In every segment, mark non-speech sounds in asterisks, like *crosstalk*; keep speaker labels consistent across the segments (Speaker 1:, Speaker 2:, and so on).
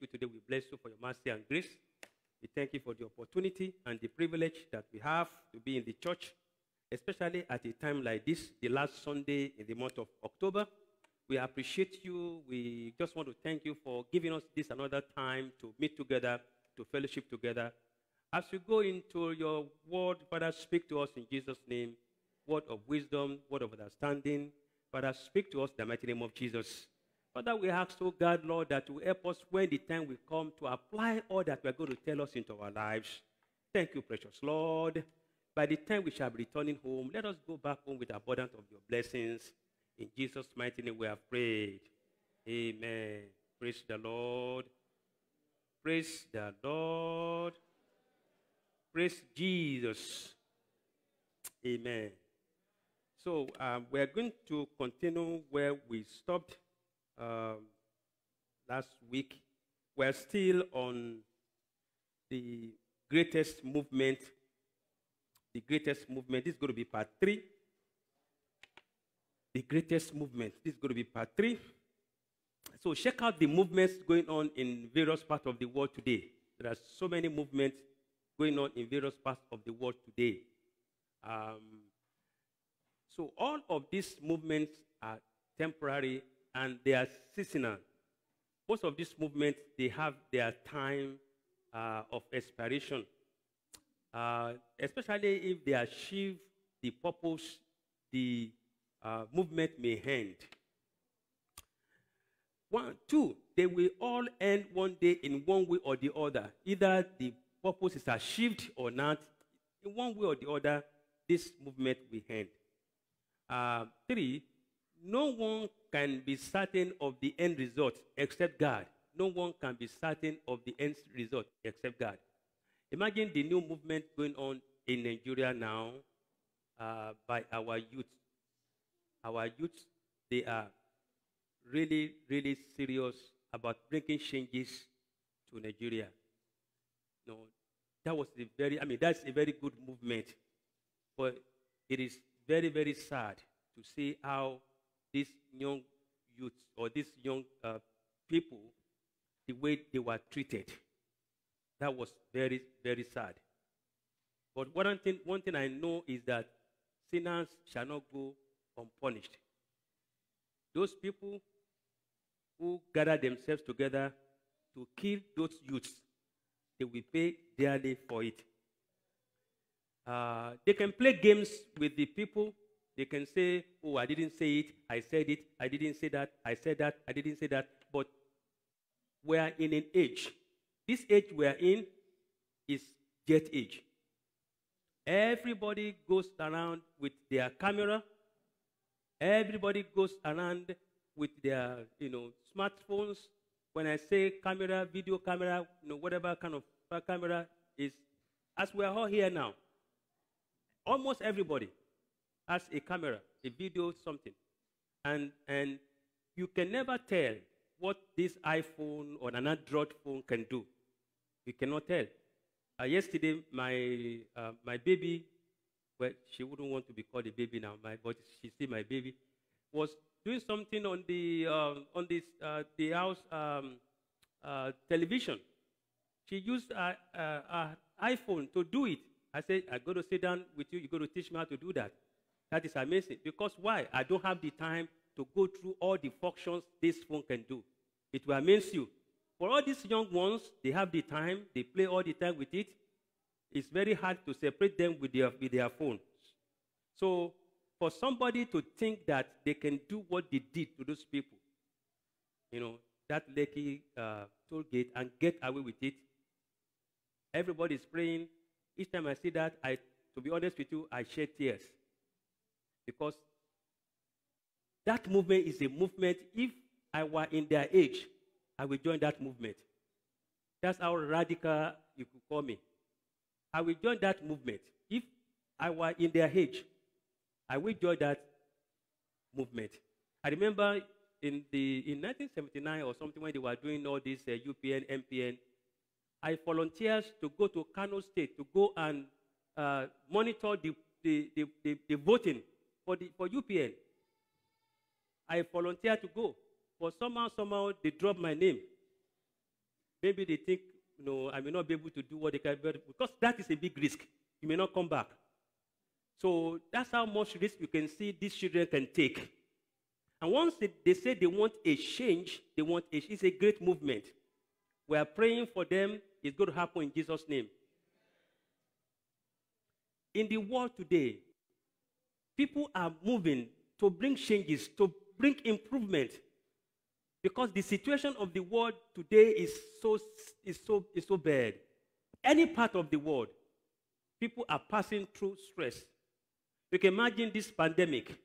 Speaker 1: you today. We bless you for your mercy and grace. We thank you for the opportunity and the privilege that we have to be in the church, especially at a time like this, the last Sunday in the month of October. We appreciate you. We just want to thank you for giving us this another time to meet together, to fellowship together. As we go into your word, Father, speak to us in Jesus' name. Word of wisdom, word of understanding. Father, speak to us in the mighty name of Jesus. Father, we ask, oh God, Lord, that you help us when the time will come to apply all that you are going to tell us into our lives. Thank you, precious Lord. By the time we shall be returning home, let us go back home with abundance of your blessings. In Jesus' mighty name we have prayed. Amen. Praise the Lord. Praise the Lord. Praise Jesus. Amen. So um, we're going to continue where we stopped um, last week, we're still on the greatest movement. The greatest movement. This is going to be part three. The greatest movement. This is going to be part three. So check out the movements going on in various parts of the world today. There are so many movements going on in various parts of the world today. Um, so all of these movements are temporary and they are seasonal. Most of these movements, they have their time uh, of expiration, uh, especially if they achieve the purpose the uh, movement may end. One, two, they will all end one day in one way or the other. Either the purpose is achieved or not, in one way or the other, this movement will end. Uh, three, no one can be certain of the end result except God. No one can be certain of the end result except God. Imagine the new movement going on in Nigeria now uh, by our youth. Our youth, they are really, really serious about bringing changes to Nigeria. No, that was the very, I mean, that's a very good movement. But it is very, very sad to see how these young youths or these young uh, people, the way they were treated. That was very, very sad. But one thing, one thing I know is that sinners shall not go unpunished. Those people who gather themselves together to kill those youths, they will pay dearly for it. Uh, they can play games with the people they can say, oh, I didn't say it, I said it, I didn't say that, I said that, I didn't say that. But we are in an age. This age we are in is jet age. Everybody goes around with their camera. Everybody goes around with their, you know, smartphones. When I say camera, video camera, you know, whatever kind of camera is, as we are all here now, almost everybody has a camera, a video, something. And, and you can never tell what this iPhone or an Android phone can do. You cannot tell. Uh, yesterday, my, uh, my baby, well, she wouldn't want to be called a baby now, my, but she's still my baby, was doing something on the, uh, on this, uh, the house um, uh, television. She used an uh, iPhone to do it. I said, I got to sit down with you. You got to teach me how to do that. That is amazing. Because why? I don't have the time to go through all the functions this phone can do. It will amaze you. For all these young ones, they have the time, they play all the time with it. It's very hard to separate them with their, with their phone. So, for somebody to think that they can do what they did to those people, you know, that lucky uh, toll gate and get away with it, everybody's praying. Each time I see that, I, to be honest with you, I shed tears. Because that movement is a movement, if I were in their age, I will join that movement. That's how radical you could call me. I will join that movement. If I were in their age, I will join that movement. I remember in, the, in 1979 or something when they were doing all this uh, UPN, MPN, I volunteered to go to Kano State to go and uh, monitor the, the, the, the, voting for, the, for UPN. I volunteered to go. But somehow, somehow, they dropped my name. Maybe they think, you know, I may not be able to do what they can, because that is a big risk. You may not come back. So that's how much risk you can see these children can take. And once they, they say they want a change, they want a, it's a great movement. We are praying for them. It's going to happen in Jesus' name. In the world today, People are moving to bring changes, to bring improvement. Because the situation of the world today is so, is so, is so bad. Any part of the world, people are passing through stress. You can imagine this pandemic.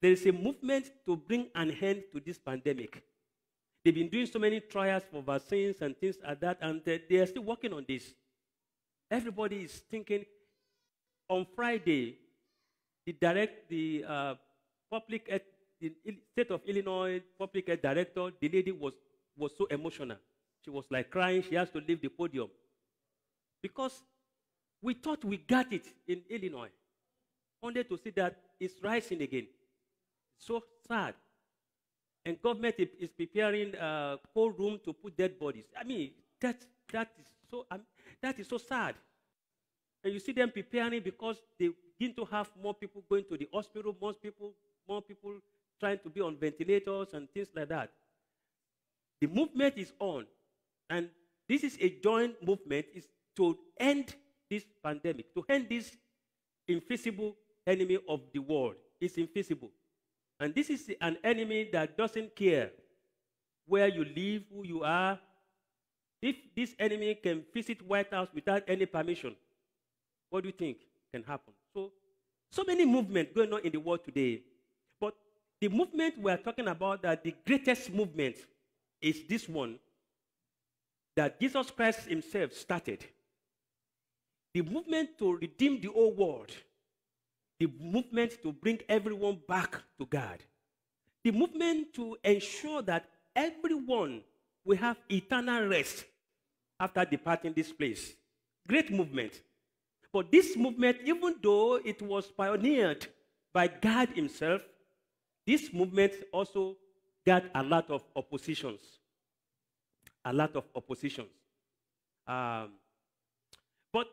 Speaker 1: There is a movement to bring an end to this pandemic. They've been doing so many trials for vaccines and things like that, and they are still working on this. Everybody is thinking on Friday, the direct the uh, public ed, the state of Illinois public ed director, the lady was, was so emotional. She was like crying. She has to leave the podium because we thought we got it in Illinois. Only to see that it's rising again. So sad. And government is preparing a uh, cold room to put dead bodies. I mean, that, that, is, so, um, that is so sad. And you see them preparing because they, begin to have more people going to the hospital, more people, more people trying to be on ventilators and things like that. The movement is on, and this is a joint movement is to end this pandemic, to end this invisible enemy of the world. It's invisible. And this is an enemy that doesn't care where you live, who you are. If this enemy can visit White House without any permission, what do you think can happen? So many movements going on in the world today. But the movement we are talking about, that the greatest movement, is this one that Jesus Christ himself started. The movement to redeem the old world. The movement to bring everyone back to God. The movement to ensure that everyone will have eternal rest after departing this place. Great movement. But this movement, even though it was pioneered by God Himself, this movement also got a lot of oppositions. A lot of oppositions. Um, but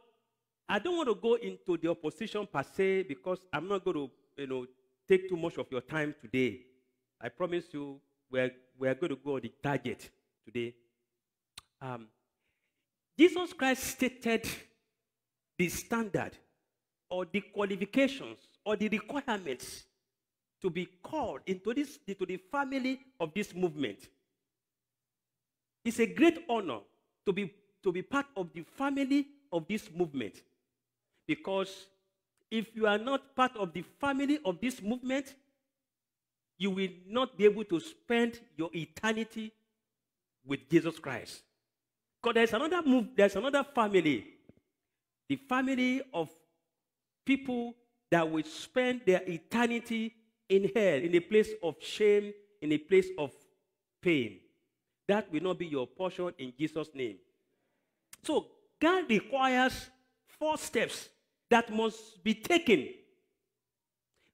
Speaker 1: I don't want to go into the opposition per se because I'm not going to, you know, take too much of your time today. I promise you, we're, we're going to go on the target today. Um, Jesus Christ stated the standard or the qualifications or the requirements to be called into, this, into the family of this movement. It's a great honor to be, to be part of the family of this movement because if you are not part of the family of this movement, you will not be able to spend your eternity with Jesus Christ. Because there's another move, there's another family the family of people that will spend their eternity in hell, in a place of shame, in a place of pain. That will not be your portion in Jesus' name. So, God requires four steps that must be taken.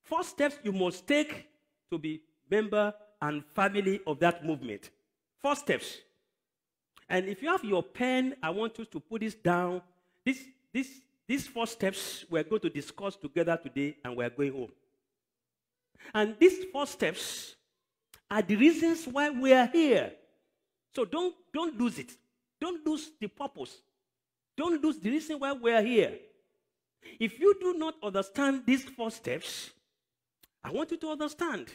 Speaker 1: Four steps you must take to be member and family of that movement. Four steps. And if you have your pen, I want you to put this down. This this, these four steps we're going to discuss together today and we're going home. And these four steps are the reasons why we are here. So don't, don't lose it. Don't lose the purpose. Don't lose the reason why we are here. If you do not understand these four steps, I want you to understand.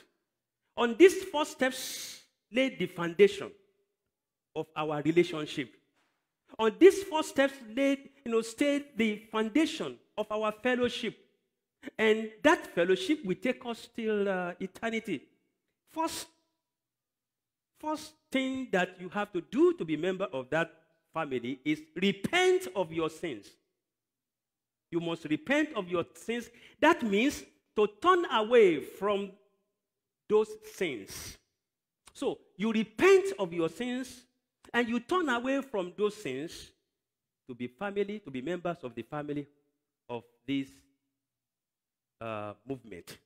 Speaker 1: On these four steps, lay the foundation of our relationship on these four steps laid, you know, stayed the foundation of our fellowship. And that fellowship will take us till uh, eternity. First, first thing that you have to do to be member of that family is repent of your sins. You must repent of your sins. That means to turn away from those sins. So you repent of your sins and you turn away from those sins to be family, to be members of the family of this uh, movement.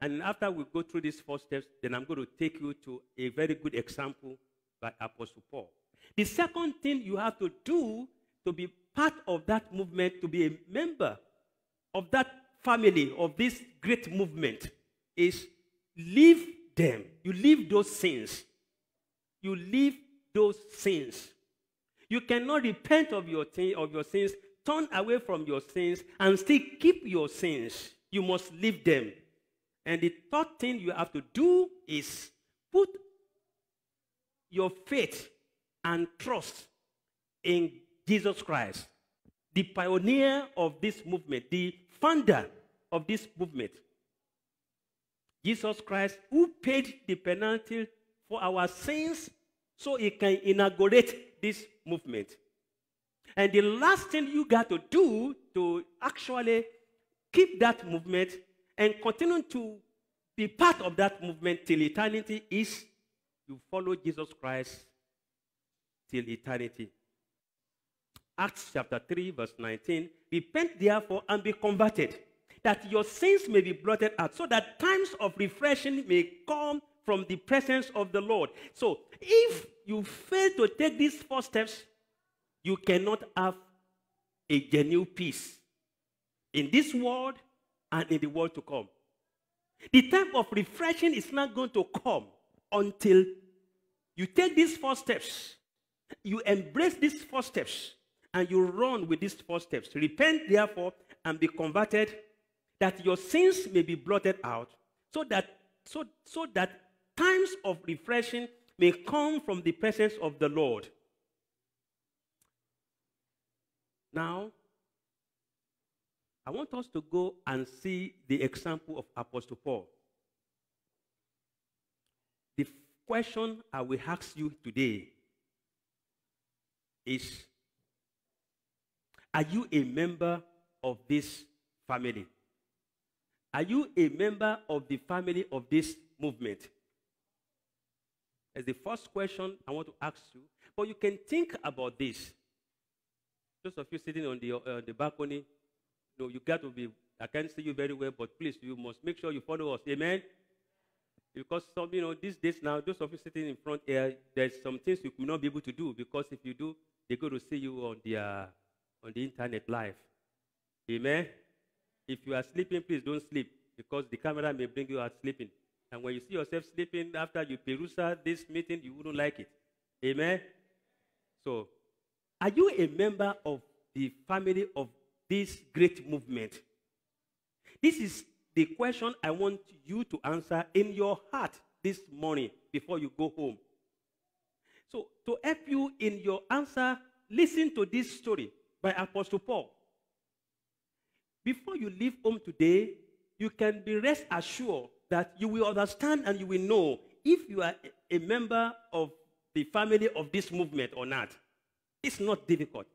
Speaker 1: And after we go through these four steps, then I'm going to take you to a very good example by Apostle Paul. The second thing you have to do to be part of that movement, to be a member of that family, of this great movement, is leave them. You leave those sins you leave those sins. You cannot repent of your, of your sins, turn away from your sins, and still keep your sins. You must leave them. And the third thing you have to do is put your faith and trust in Jesus Christ, the pioneer of this movement, the founder of this movement. Jesus Christ, who paid the penalty for our sins so he can inaugurate this movement. And the last thing you got to do to actually keep that movement and continue to be part of that movement till eternity is you follow Jesus Christ till eternity. Acts chapter 3, verse 19. Repent therefore and be converted, that your sins may be blotted out, so that times of refreshing may come from the presence of the Lord. So if you fail to take these four steps, you cannot have a genuine peace in this world and in the world to come. The time of refreshing is not going to come until you take these four steps, you embrace these four steps, and you run with these four steps. Repent, therefore, and be converted, that your sins may be blotted out, so that so, so that times of refreshing may come from the presence of the Lord. Now, I want us to go and see the example of Apostle Paul. The question I will ask you today is Are you a member of this family? Are you a member of the family of this movement? That's the first question I want to ask you. But you can think about this. Those of you sitting on the, uh, the balcony, no, you got to be, I can't see you very well, but please, you must make sure you follow us. Amen? Because some, you know, these days now, those of you sitting in front here, there's some things you could not be able to do because if you do, they're going to see you on the, uh, on the internet live. Amen? If you are sleeping, please don't sleep because the camera may bring you out sleeping. And when you see yourself sleeping after you peruse this meeting, you wouldn't like it. Amen? So, are you a member of the family of this great movement? This is the question I want you to answer in your heart this morning before you go home. So, to help you in your answer, listen to this story by Apostle Paul. Before you leave home today, you can be rest assured that you will understand and you will know if you are a member of the family of this movement or not. It's not difficult.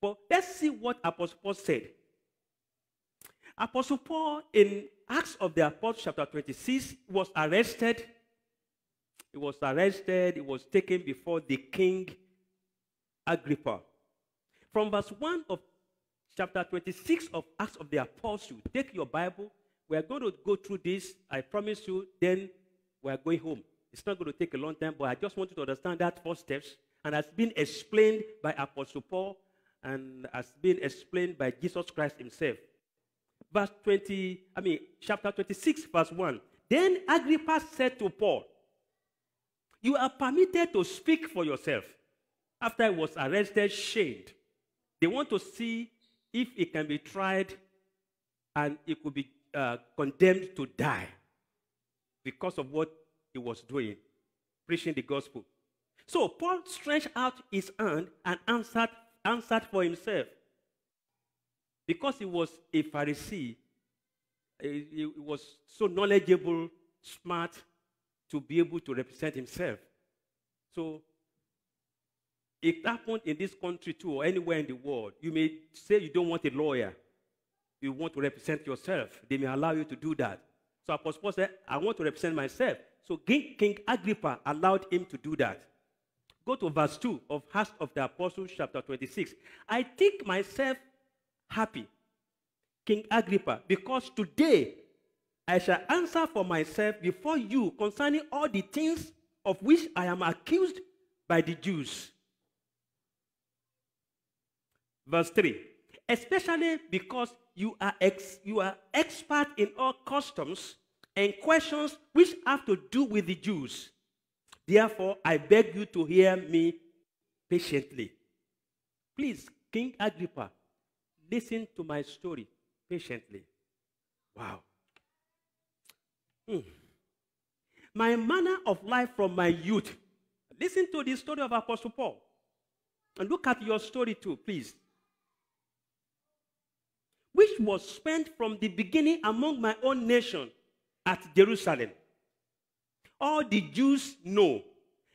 Speaker 1: But let's see what Apostle Paul said. Apostle Paul in Acts of the Apostles, chapter 26, was arrested. He was arrested. He was taken before the king Agrippa. From verse 1 of chapter 26 of Acts of the Apostles, take your Bible we are going to go through this. I promise you, then we are going home. It's not going to take a long time, but I just want you to understand that four steps. And has been explained by Apostle Paul and has been explained by Jesus Christ himself. Verse 20, I mean, chapter 26, verse 1. Then Agrippa said to Paul, You are permitted to speak for yourself. After I was arrested, shamed. They want to see if it can be tried and it could be uh, condemned to die because of what he was doing, preaching the gospel. So Paul stretched out his hand and answered, answered for himself. Because he was a Pharisee, he, he was so knowledgeable, smart, to be able to represent himself. So it happened in this country too, or anywhere in the world. You may say you don't want a lawyer, you want to represent yourself, they may allow you to do that. So Apostle Paul said, I want to represent myself. So King, King Agrippa allowed him to do that. Go to verse 2 of Acts of the Apostles, chapter 26. I think myself happy, King Agrippa, because today I shall answer for myself before you concerning all the things of which I am accused by the Jews. Verse 3 Especially because you are, ex, you are expert in all customs and questions which have to do with the Jews. Therefore, I beg you to hear me patiently. Please, King Agrippa, listen to my story patiently. Wow. Mm. My manner of life from my youth. Listen to the story of Apostle Paul. And look at your story too, please was spent from the beginning among my own nation at Jerusalem. All the Jews know.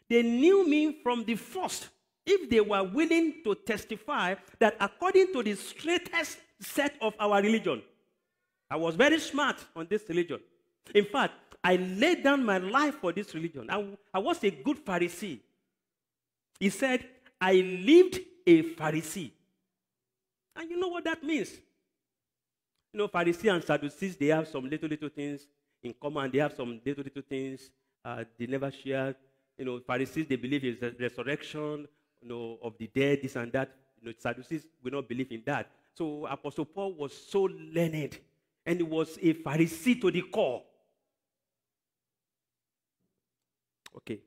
Speaker 1: They knew me from the first, if they were willing to testify that according to the straightest set of our religion, I was very smart on this religion. In fact, I laid down my life for this religion. I, I was a good Pharisee. He said, I lived a Pharisee. And you know what that means? You know, Pharisees and Sadducees, they have some little, little things in common. They have some little, little things uh, they never share. You know, Pharisees, they believe in the resurrection you know, of the dead, this and that. You know, Sadducees will not believe in that. So Apostle Paul was so learned, and he was a Pharisee to the core. Okay,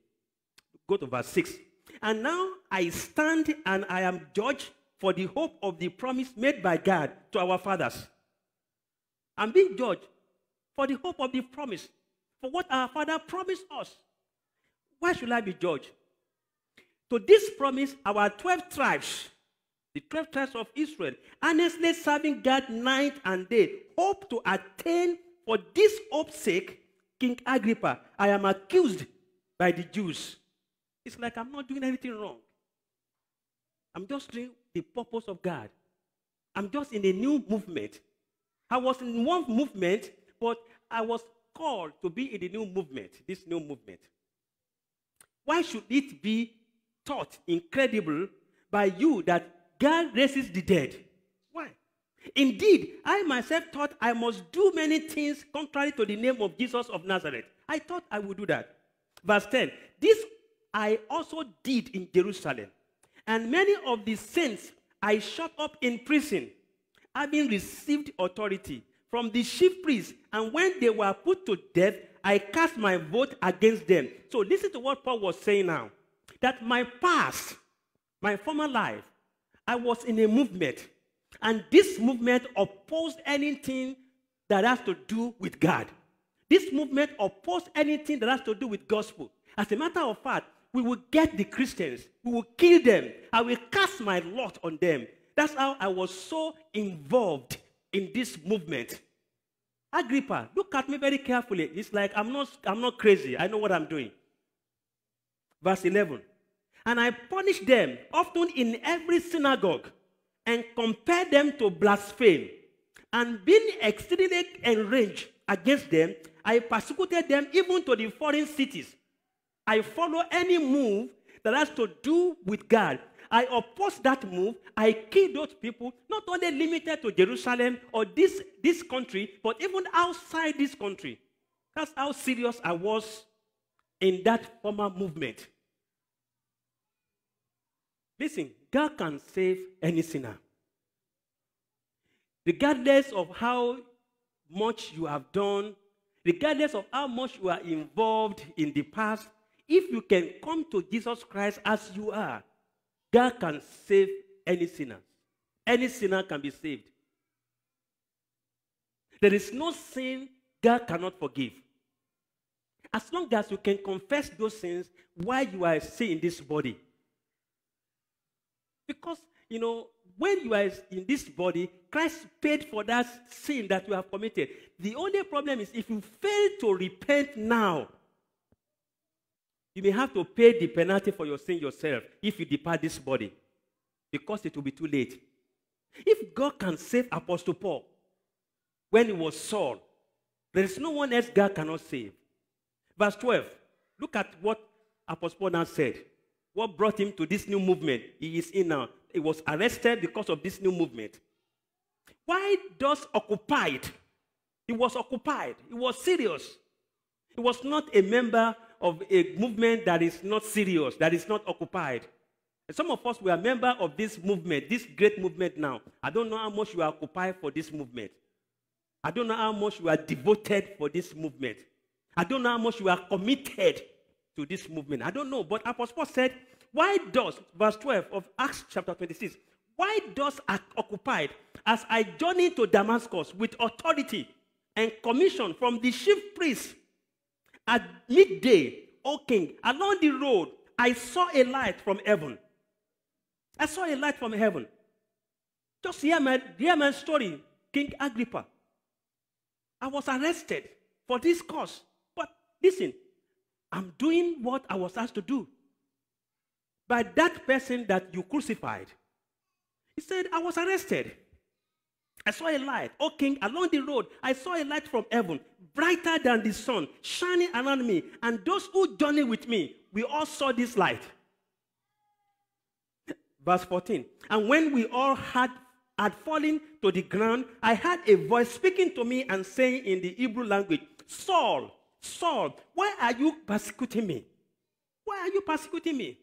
Speaker 1: go to verse 6. And now I stand and I am judged for the hope of the promise made by God to our fathers. I'm being judged for the hope of the promise, for what our Father promised us. Why should I be judged? To this promise, our 12 tribes, the 12 tribes of Israel, earnestly serving God night and day, hope to attain for this hope's sake, King Agrippa, I am accused by the Jews. It's like I'm not doing anything wrong. I'm just doing the purpose of God. I'm just in a new movement. I was in one movement, but I was called to be in the new movement, this new movement. Why should it be thought incredible by you that God raises the dead? Why? Indeed, I myself thought I must do many things contrary to the name of Jesus of Nazareth. I thought I would do that. Verse 10 This I also did in Jerusalem, and many of the saints I shut up in prison having received authority from the chief priests. And when they were put to death, I cast my vote against them. So listen to what Paul was saying now. That my past, my former life, I was in a movement. And this movement opposed anything that has to do with God. This movement opposed anything that has to do with gospel. As a matter of fact, we will get the Christians. We will kill them. I will cast my lot on them. That's how I was so involved in this movement. Agrippa, look at me very carefully. It's like I'm not, I'm not crazy. I know what I'm doing. Verse 11. And I punish them, often in every synagogue, and compare them to blaspheme. And being exceedingly enraged against them, I persecuted them even to the foreign cities. I follow any move that has to do with God I opposed that move. I killed those people, not only limited to Jerusalem or this, this country, but even outside this country. That's how serious I was in that former movement. Listen, God can save any sinner. Regardless of how much you have done, regardless of how much you are involved in the past, if you can come to Jesus Christ as you are, God can save any sinner. Any sinner can be saved. There is no sin God cannot forgive. As long as you can confess those sins while you are still in this body. Because, you know, when you are in this body, Christ paid for that sin that you have committed. The only problem is if you fail to repent now, you may have to pay the penalty for your sin yourself if you depart this body because it will be too late. If God can save Apostle Paul when he was Saul, there is no one else God cannot save. Verse 12, look at what Apostle Paul now said. What brought him to this new movement he is in now? He was arrested because of this new movement. Why does occupied? He was occupied. He was serious. He was not a member of a movement that is not serious, that is not occupied. And some of us, we are member of this movement, this great movement now. I don't know how much you are occupied for this movement. I don't know how much you are devoted for this movement. I don't know how much you are committed to this movement. I don't know. But Apostle Paul said, why does, verse 12 of Acts chapter 26, why does I occupied as I journey to Damascus with authority and commission from the chief priests at midday, O king, along the road, I saw a light from heaven. I saw a light from heaven. Just hear my, hear my story, King Agrippa. I was arrested for this cause. But listen, I'm doing what I was asked to do by that person that you crucified. He said, I was arrested. I saw a light. Oh, King, along the road, I saw a light from heaven brighter than the sun, shining around me. And those who journey with me, we all saw this light. Verse 14. And when we all had, had fallen to the ground, I heard a voice speaking to me and saying in the Hebrew language, Saul, Saul, why are you persecuting me? Why are you persecuting me?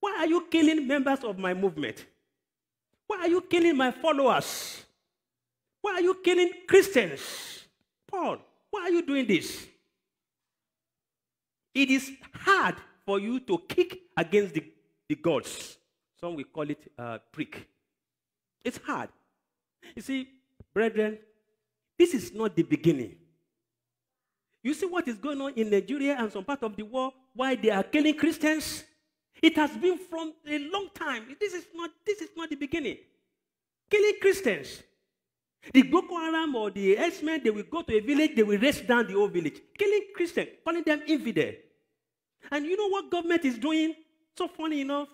Speaker 1: Why are you killing members of my movement? Why are you killing my followers? Why are you killing Christians? Paul, why are you doing this? It is hard for you to kick against the, the gods. Some will call it a uh, prick. It's hard. You see, brethren, this is not the beginning. You see what is going on in Nigeria and some part of the world, why they are killing Christians? It has been from a long time. This is not, this is not the beginning. Killing Christians. The Boko Haram or the X-Men, they will go to a village, they will race down the whole village, killing Christians, calling them infidel. And you know what government is doing? So funny enough,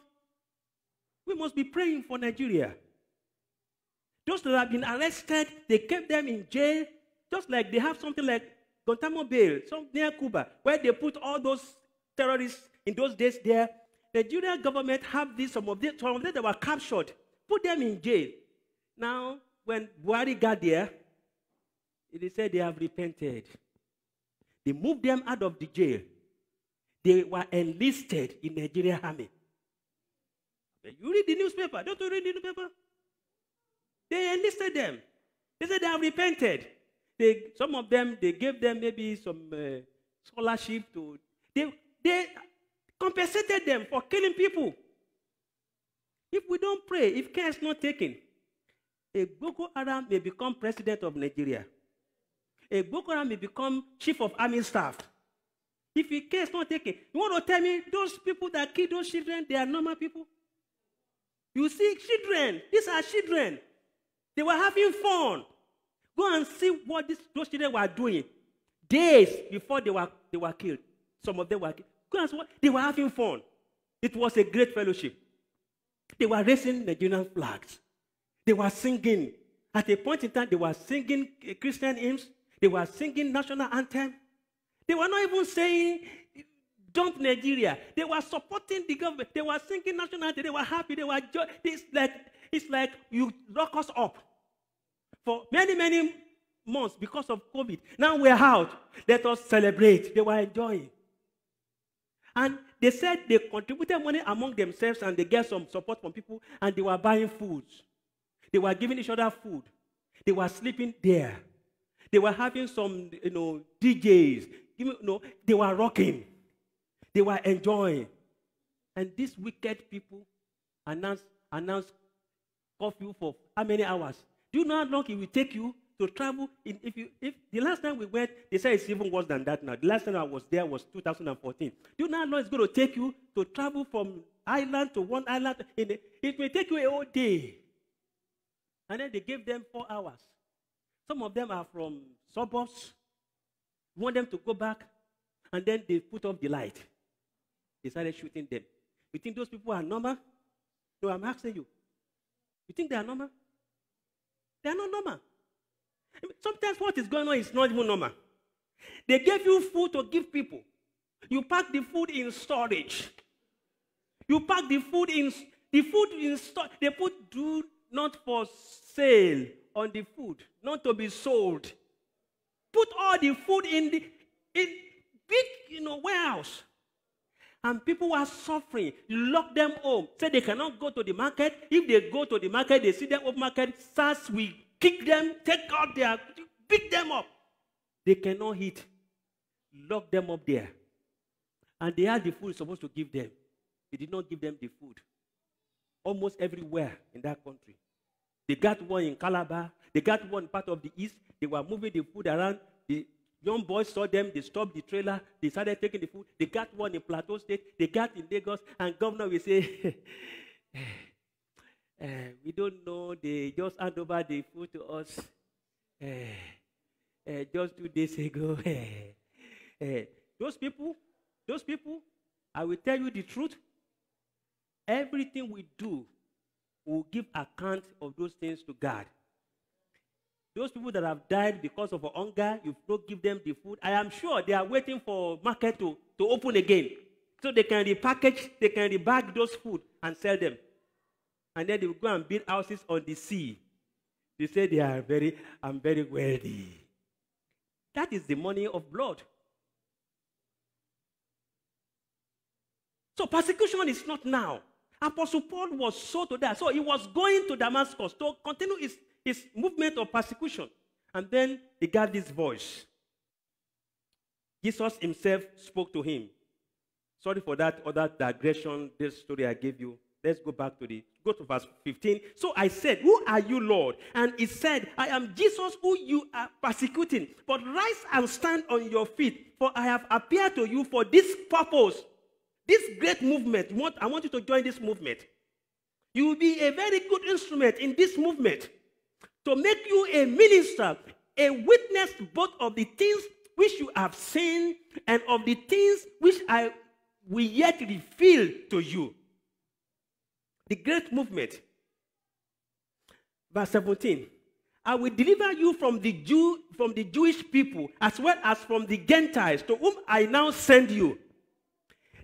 Speaker 1: we must be praying for Nigeria. Those that have been arrested, they kept them in jail, just like they have something like Guantanamo Bay, some near Cuba, where they put all those terrorists in those days there. The Nigerian government have this, some of them, some of them that were captured, put them in jail. Now, when Buhari got there, they said they have repented. They moved them out of the jail. They were enlisted in Nigeria army. you read the newspaper. Don't you read the newspaper? They enlisted them. They said they have repented. They, some of them, they gave them maybe some uh, scholarship to. They, they compensated them for killing people. If we don't pray, if care is not taken, a Boko Haram may become president of Nigeria. A Boko Haram may become chief of army staff. If a case not taken, you want to tell me those people that kill those children, they are normal people? You see, children, these are children. They were having fun. Go and see what these, those children were doing. Days before they were, they were killed. Some of them were killed. Go and see what they were having fun. It was a great fellowship. They were raising Nigerian flags. They were singing. At a point in time, they were singing eh, Christian hymns. They were singing national anthem. They were not even saying, dump Nigeria. They were supporting the government. They were singing national anthem. They were happy. They were joy. It's like, it's like you lock us up for many, many months because of COVID. Now we're out. Let us celebrate. They were enjoying. And they said they contributed money among themselves and they get some support from people and they were buying foods. They were giving each other food. They were sleeping there. They were having some, you know, DJs. You know, they were rocking. They were enjoying. And these wicked people announced, announced curfew for how many hours? Do you know how long it will take you to travel? In, if you, if the last time we went, they said it's even worse than that now. The last time I was there was 2014. Do you know how long it's going to take you to travel from island to one island? In, it may take you a whole day. And then they gave them four hours. Some of them are from suburbs. You want them to go back, and then they put off the light. They started shooting them. You think those people are normal? No, I'm asking you. You think they are normal? They are not normal. Sometimes what is going on is not even normal. They gave you food to give people. You pack the food in storage. You pack the food in the food in storage. They put do not for sale on the food, not to be sold. Put all the food in the in big, you know, warehouse. And people are suffering, you lock them home. Say they cannot go to the market. If they go to the market, they see them open market. SARS will kick them, take out their, pick them up. They cannot eat. Lock them up there. And they had the food supposed to give them. They did not give them the food. Almost everywhere in that country. They got one in Calabar. They got one part of the east. They were moving the food around. The young boys saw them. They stopped the trailer. They started taking the food. They got one in Plateau State. They got in Lagos. And governor will say, uh, *laughs* we don't know. They just hand over the food to us uh, uh, just two days ago. *laughs* those people, those people, I will tell you the truth. Everything we do will give account of those things to God. Those people that have died because of hunger, you've not give them the food. I am sure they are waiting for market to, to open again. So they can repackage, they can rebag those food and sell them. And then they will go and build houses on the sea. They say they are very, I'm very wealthy. That is the money of blood. So persecution is not now. Apostle Paul was so to that. So he was going to Damascus to continue his, his movement of persecution. And then he got this voice. Jesus himself spoke to him. Sorry for that other digression, this story I gave you. Let's go back to the go to verse 15. So I said, Who are you, Lord? And he said, I am Jesus who you are persecuting. But rise and stand on your feet, for I have appeared to you for this purpose this great movement, want, I want you to join this movement. You will be a very good instrument in this movement to make you a minister, a witness both of the things which you have seen and of the things which I will yet reveal to you. The great movement. Verse 17. I will deliver you from the Jew, from the Jewish people, as well as from the Gentiles, to whom I now send you.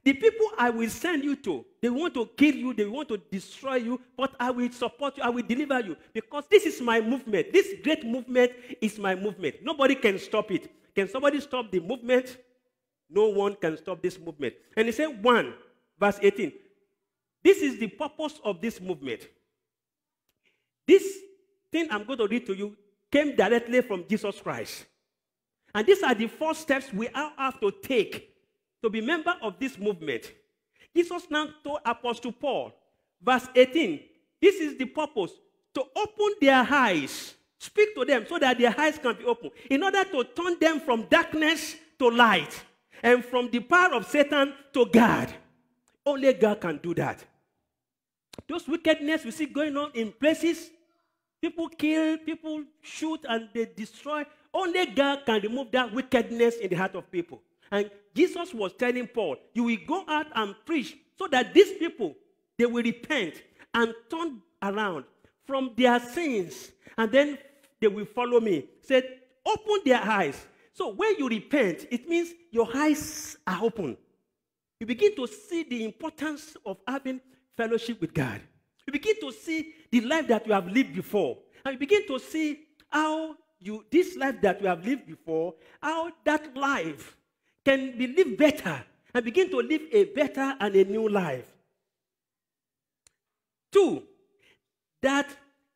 Speaker 1: The people I will send you to, they want to kill you, they want to destroy you, but I will support you, I will deliver you. Because this is my movement. This great movement is my movement. Nobody can stop it. Can somebody stop the movement? No one can stop this movement. And he said, 1, verse 18. This is the purpose of this movement. This thing I'm going to read to you came directly from Jesus Christ. And these are the four steps we all have to take to be member of this movement. Jesus now told Apostle Paul, verse 18, this is the purpose to open their eyes, speak to them so that their eyes can be open, in order to turn them from darkness to light and from the power of Satan to God. Only God can do that. Those wickedness we see going on in places, people kill, people shoot, and they destroy. Only God can remove that wickedness in the heart of people. And Jesus was telling Paul, you will go out and preach so that these people, they will repent and turn around from their sins. And then they will follow me. Said, open their eyes. So when you repent, it means your eyes are open. You begin to see the importance of having fellowship with God. You begin to see the life that you have lived before. And you begin to see how you this life that you have lived before, how that life can be live better and begin to live a better and a new life. Two, that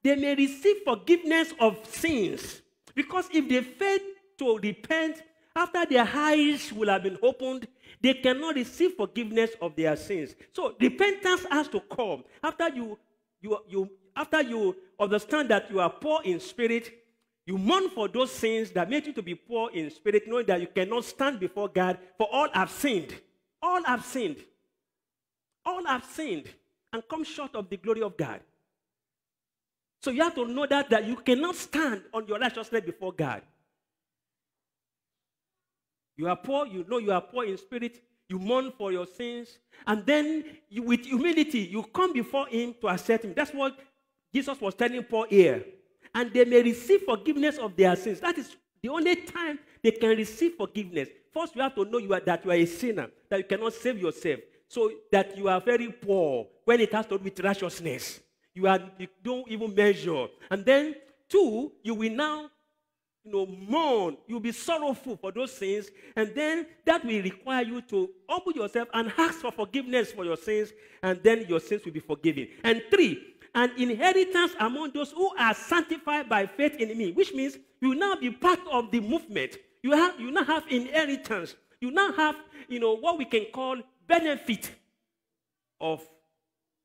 Speaker 1: they may receive forgiveness of sins. Because if they fail to repent after their eyes will have been opened, they cannot receive forgiveness of their sins. So repentance has to come after you, you, you, after you understand that you are poor in spirit you mourn for those sins that made you to be poor in spirit, knowing that you cannot stand before God, for all have sinned. All have sinned. All have sinned and come short of the glory of God. So you have to know that, that you cannot stand on your righteousness before God. You are poor, you know you are poor in spirit, you mourn for your sins, and then you, with humility, you come before Him to accept Him. That's what Jesus was telling Paul here and they may receive forgiveness of their sins. That is the only time they can receive forgiveness. First, you have to know you are, that you are a sinner, that you cannot save yourself, so that you are very poor when it has to do with righteousness. You, are, you don't even measure. And then, two, you will now you know, mourn. You'll be sorrowful for those sins. And then that will require you to humble yourself and ask for forgiveness for your sins. And then your sins will be forgiven. And three, an inheritance among those who are sanctified by faith in me, which means you now be part of the movement. You, have, you now have inheritance. You now have, you know, what we can call benefit of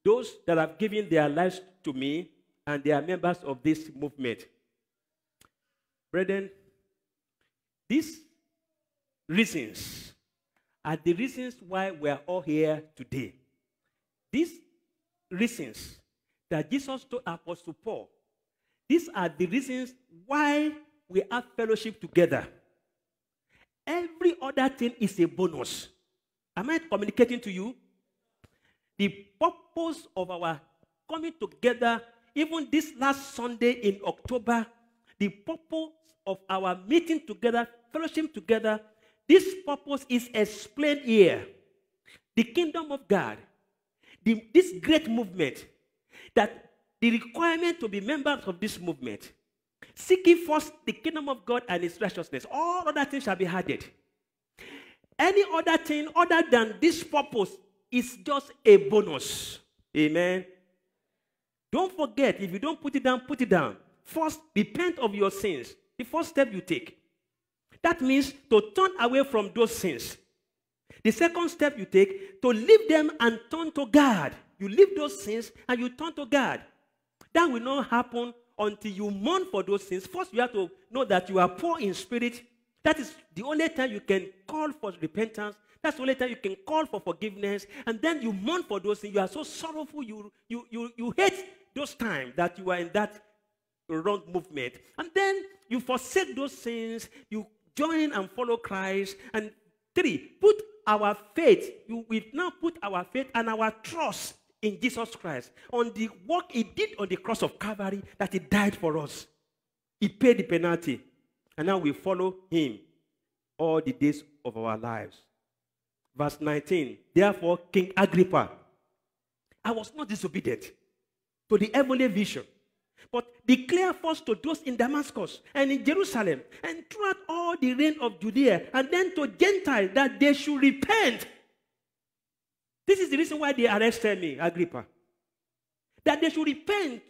Speaker 1: those that have given their lives to me and they are members of this movement. Brethren, these reasons are the reasons why we are all here today. These reasons that Jesus told Apostle Paul, these are the reasons why we have fellowship together. Every other thing is a bonus. Am I communicating to you? The purpose of our coming together, even this last Sunday in October, the purpose of our meeting together, fellowship together, this purpose is explained here. The kingdom of God, the, this great movement, that the requirement to be members of this movement, seeking first the kingdom of God and its righteousness, all other things shall be added. Any other thing other than this purpose is just a bonus. Amen. Don't forget, if you don't put it down, put it down. First, repent of your sins. The first step you take. That means to turn away from those sins. The second step you take, to leave them and turn to God you leave those sins and you turn to God. That will not happen until you mourn for those sins. First, you have to know that you are poor in spirit. That is the only time you can call for repentance. That's the only time you can call for forgiveness. And then you mourn for those things. You are so sorrowful. You, you, you, you hate those times that you are in that wrong movement. And then you forsake those sins. You join and follow Christ. And three, put our faith. You, we now put our faith and our trust in Jesus Christ, on the work he did on the cross of Calvary, that he died for us. He paid the penalty. And now we follow him all the days of our lives. Verse 19 Therefore, King Agrippa, I was not disobedient to the heavenly vision, but declare first to those in Damascus and in Jerusalem and throughout all the reign of Judea, and then to Gentiles that they should repent this is the reason why they arrested me, Agrippa. That they should repent,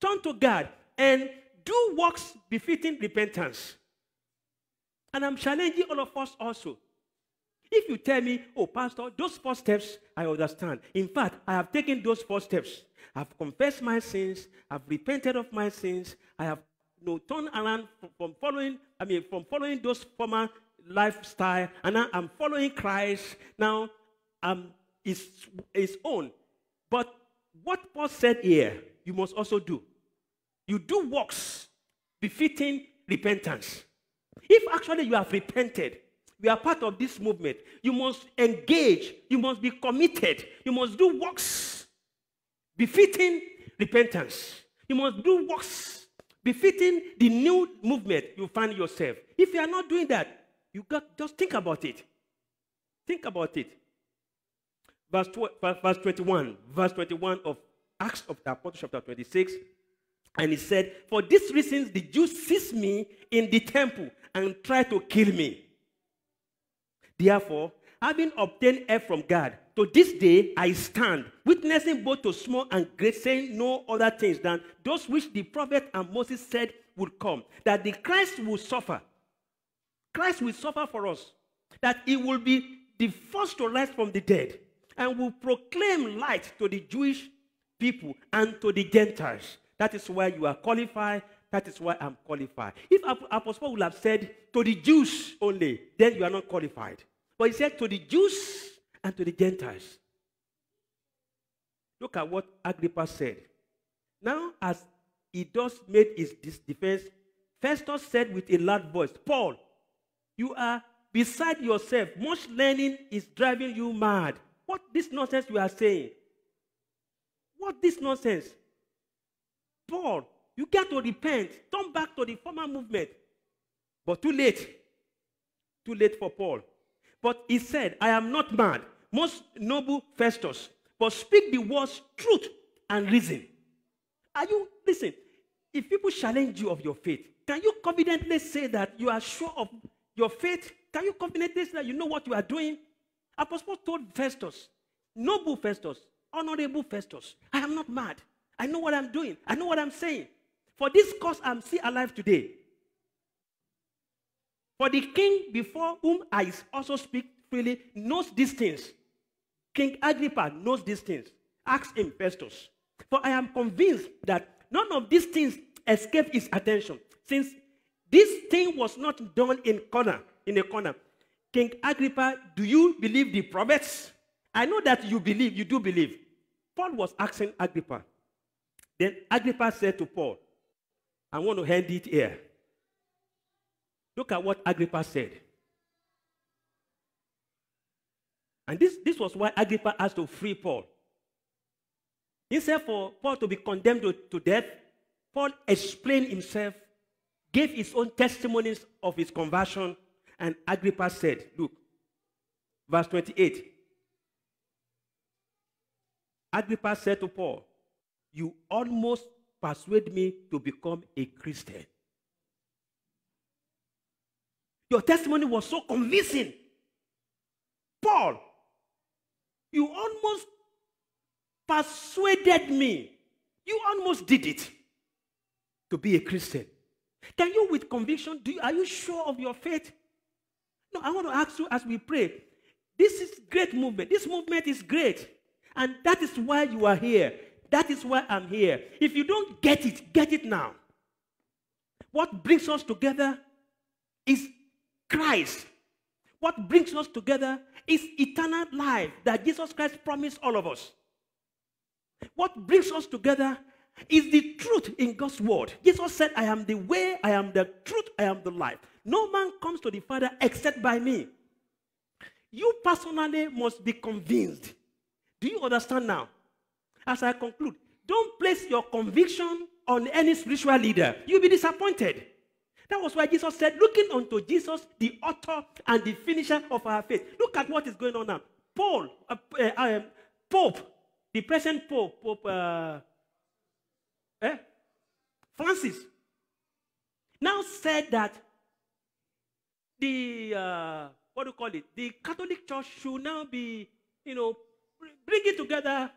Speaker 1: turn to God, and do works befitting repentance. And I'm challenging all of us also. If you tell me, oh, Pastor, those four steps, I understand. In fact, I have taken those four steps. I've confessed my sins. I've repented of my sins. I have you know, turned around from following, I mean, from following those former lifestyle. And now I'm following Christ. Now I'm is his own. But what Paul said here, you must also do. You do works befitting repentance. If actually you have repented, you are part of this movement, you must engage, you must be committed, you must do works befitting repentance. You must do works befitting the new movement you find yourself. If you are not doing that, you got just think about it. Think about it verse, verse 21, verse 21 of Acts of uh, the Apostles, chapter 26. And he said, For these reasons the Jews seized me in the temple and tried to kill me. Therefore, having obtained help from God, to this day I stand, witnessing both to small and great, saying no other things than those which the prophet and Moses said would come, that the Christ will suffer. Christ will suffer for us, that he will be the first to rise from the dead and will proclaim light to the Jewish people and to the Gentiles. That is why you are qualified. That is why I'm qualified. If Apostle Paul would have said to the Jews only, then you are not qualified. But he said to the Jews and to the Gentiles. Look at what Agrippa said. Now, as he thus made his defense, Festus said with a loud voice, Paul, you are beside yourself. Much learning is driving you mad. What this nonsense you are saying? What this nonsense? Paul, you get to repent. Turn back to the former movement. But too late. Too late for Paul. But he said, I am not mad, most noble Festus, but speak the words truth and reason. Are you, listen, if people challenge you of your faith, can you confidently say that you are sure of your faith? Can you confidently say that you know what you are doing? Apostle Paul told Festus, noble Festus, honorable Festus, I am not mad. I know what I'm doing. I know what I'm saying. For this cause I'm still alive today. For the king before whom I also speak freely knows these things. King Agrippa knows these things. Ask him, Festus. For I am convinced that none of these things escaped his attention, since this thing was not done in corner, in a corner, King Agrippa, do you believe the prophets? I know that you believe, you do believe. Paul was asking Agrippa. Then Agrippa said to Paul, I want to hand it here. Look at what Agrippa said. And this, this was why Agrippa asked to free Paul. Instead for Paul to be condemned to, to death, Paul explained himself, gave his own testimonies of his conversion, and Agrippa said, Look, verse 28. Agrippa said to Paul, You almost persuade me to become a Christian. Your testimony was so convincing. Paul, you almost persuaded me. You almost did it to be a Christian. Can you, with conviction, do you, are you sure of your faith? No, I want to ask you as we pray. This is great movement. This movement is great. And that is why you are here. That is why I'm here. If you don't get it, get it now. What brings us together is Christ. What brings us together is eternal life that Jesus Christ promised all of us. What brings us together is the truth in God's word. Jesus said, I am the way, I am the truth, I am the life. No man comes to the Father except by me. You personally must be convinced. Do you understand now? As I conclude, don't place your conviction on any spiritual leader. You'll be disappointed. That was why Jesus said, looking unto Jesus, the author and the finisher of our faith. Look at what is going on now. Paul, uh, uh, um, Pope, the present Pope, Pope uh, eh? Francis, now said that the, uh, what do you call it? The Catholic Church should now be, you know, bringing together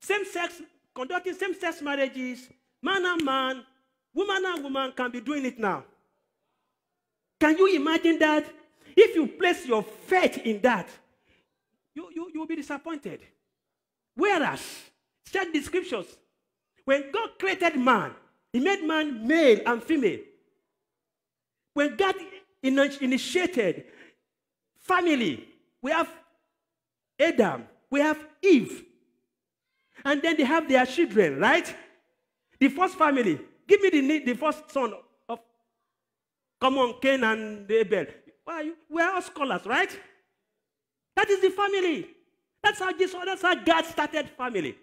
Speaker 1: same-sex, conducting same-sex marriages, man and man, woman and woman can be doing it now. Can you imagine that? If you place your faith in that, you, you, you will be disappointed. Whereas, check the scriptures. When God created man, he made man male and female. When God initiated family. We have Adam, we have Eve. And then they have their children, right? The first family. Give me the, the first son of Come on, Cain and Abel. We are all scholars, right? That is the family. That's how Jesus, that's how God started family.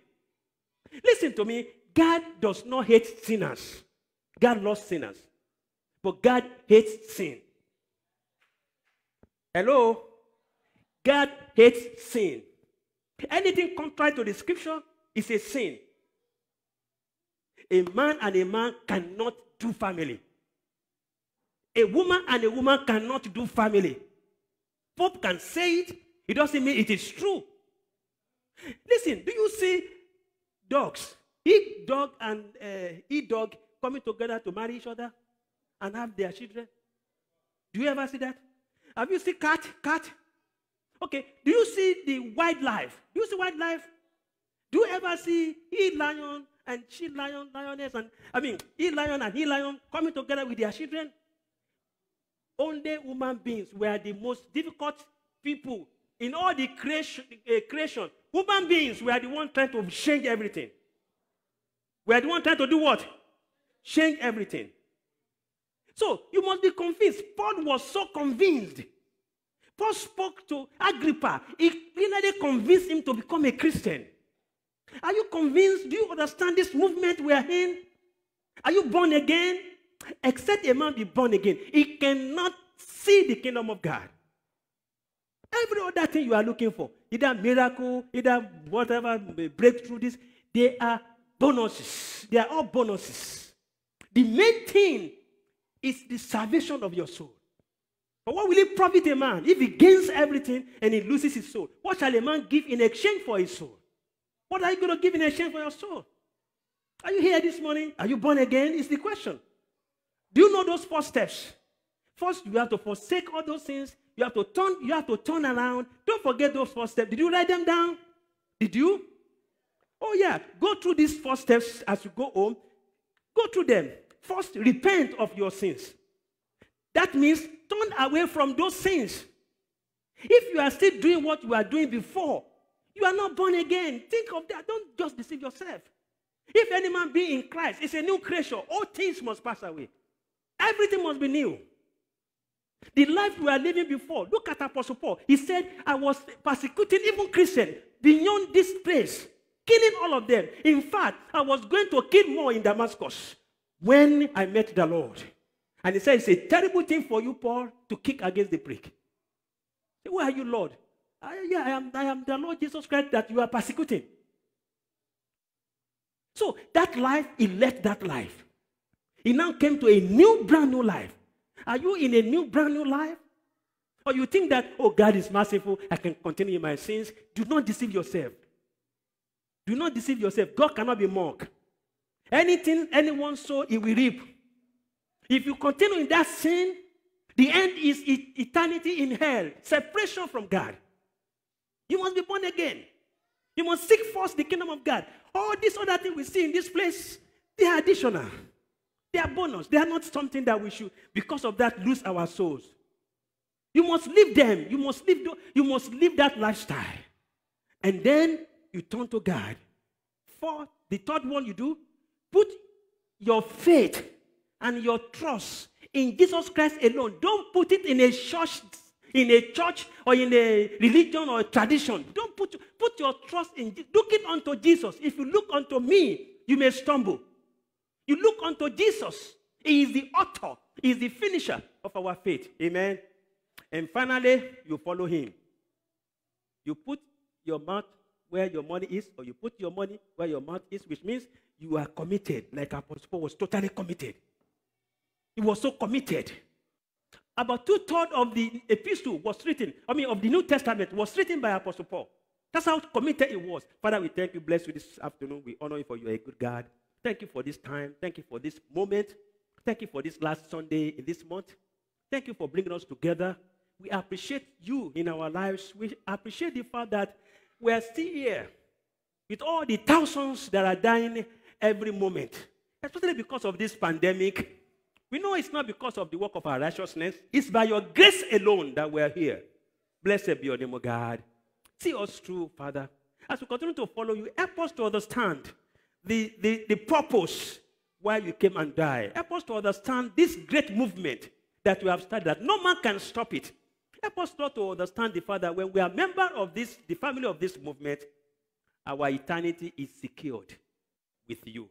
Speaker 1: Listen to me. God does not hate sinners. God loves sinners. But God hates sin. Hello? God hates sin. Anything contrary to the scripture is a sin. A man and a man cannot do family. A woman and a woman cannot do family. Pope can say it, it doesn't mean it is true. Listen, do you see dogs? Eat dog and uh, eh, eat dog coming together to marry each other and have their children? Do you ever see that? Have you seen cat? Cat? Okay. Do you see the wildlife? Do you see wildlife? Do you ever see he lion and she lion, lioness, and I mean he lion and he lion coming together with their children? Only human beings were the most difficult people in all the creation. Uh, creation. Human beings were the ones trying to change everything. We are the ones trying to do what? Change everything. So you must be convinced. Paul was so convinced. Paul spoke to Agrippa. He finally convinced him to become a Christian. Are you convinced? Do you understand this movement we are in? Are you born again? Except a man be born again, he cannot see the kingdom of God. Every other thing you are looking for, either miracle, either whatever breakthrough, this, they are bonuses. They are all bonuses. The main thing is the salvation of your soul. But what will it profit a man if he gains everything and he loses his soul? What shall a man give in exchange for his soul? What are you going to give in exchange for your soul? Are you here this morning? Are you born again? Is the question. Do you know those four steps? First, you have to forsake all those things. You have to turn, you have to turn around. Don't forget those four steps. Did you write them down? Did you? Oh, yeah. Go through these four steps as you go home. Go through them. First, repent of your sins. That means turn away from those sins. If you are still doing what you were doing before, you are not born again. Think of that. Don't just deceive yourself. If any man be in Christ, it's a new creation. All things must pass away. Everything must be new. The life we are living before, look at Apostle Paul. He said, I was persecuting even Christians beyond this place, killing all of them. In fact, I was going to kill more in Damascus when I met the Lord. And he said, It's a terrible thing for you, Paul, to kick against the brick." Where are you, Lord? I, yeah, I am, I am the Lord Jesus Christ that you are persecuting. So that life, he left that life. He now came to a new, brand new life. Are you in a new, brand new life? Or you think that, oh, God is merciful, I can continue in my sins. Do not deceive yourself. Do not deceive yourself. God cannot be mocked. Anything anyone sow, he will reap. If you continue in that sin, the end is eternity in hell, separation from God. You must be born again. You must seek first the kingdom of God. All these other things we see in this place, they are additional. They are bonus. They are not something that we should, because of that, lose our souls. You must leave them. You must leave, you must leave that lifestyle. And then you turn to God. For the third one you do, Put your faith and your trust in Jesus Christ alone. Don't put it in a church, in a church or in a religion or a tradition. Don't put, put your trust in look it unto Jesus. If you look unto me, you may stumble. You look unto Jesus. He is the author, he is the finisher of our faith. Amen. And finally, you follow him. You put your mouth where your money is, or you put your money where your mouth is, which means you are committed, like Apostle Paul was totally committed. He was so committed. About two thirds of the epistle was written, I mean, of the New Testament was written by Apostle Paul. That's how committed he was. Father, we thank you, bless you this afternoon. We honor you for you are a good God. Thank you for this time. Thank you for this moment. Thank you for this last Sunday in this month. Thank you for bringing us together. We appreciate you in our lives. We appreciate the fact that we are still here with all the thousands that are dying every moment, especially because of this pandemic. We know it's not because of the work of our righteousness, it's by your grace alone that we are here. Blessed be your name, O God. See us through, Father. As we continue to follow you, help us to understand the, the, the purpose why you came and died. Help us to understand this great movement that we have started, that no man can stop it. Help us not to understand the fact that when we are member of this, the family of this movement, our eternity is secured with you.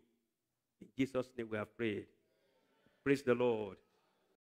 Speaker 1: In Jesus' name we have prayed. Praise the Lord.